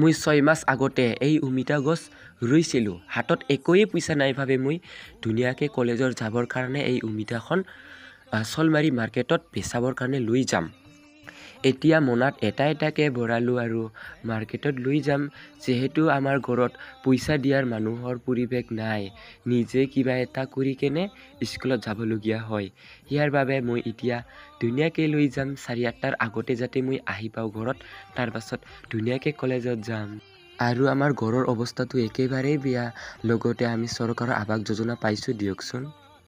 মই ছয় মাছ আগতে এই অমিতা গছ ৰুইছিলোঁ হাতত একোৱেই পইচা নাই ভাবে মই ধুনীয়াকৈ কলেজৰ যাবৰ কাৰণে এই অমিতাখন চলমাৰি মাৰ্কেটত বেচাবৰ কাৰণে লৈ যাম এতিয়া মনত এটা এটাকৈ ভৰালোঁ আৰু মাৰ্কেটত লৈ যাম যিহেতু আমাৰ ঘৰত পইচা দিয়াৰ মানুহৰ পৰিৱেশ নাই নিজে কিবা এটা কৰি কেনে স্কুলত যাবলগীয়া হয় ইয়াৰ বাবে মই এতিয়া ধুনীয়াকৈ লৈ যাম চাৰি আঠটাৰ আগতে যাতে মই আহি পাওঁ ঘৰত তাৰপাছত ধুনীয়াকৈ কলেজত যাম আৰু আমাৰ ঘৰৰ অৱস্থাটো একেবাৰেই বেয়া লগতে আমি চৰকাৰৰ আৱাস যোজনা পাইছোঁ দিয়কচোন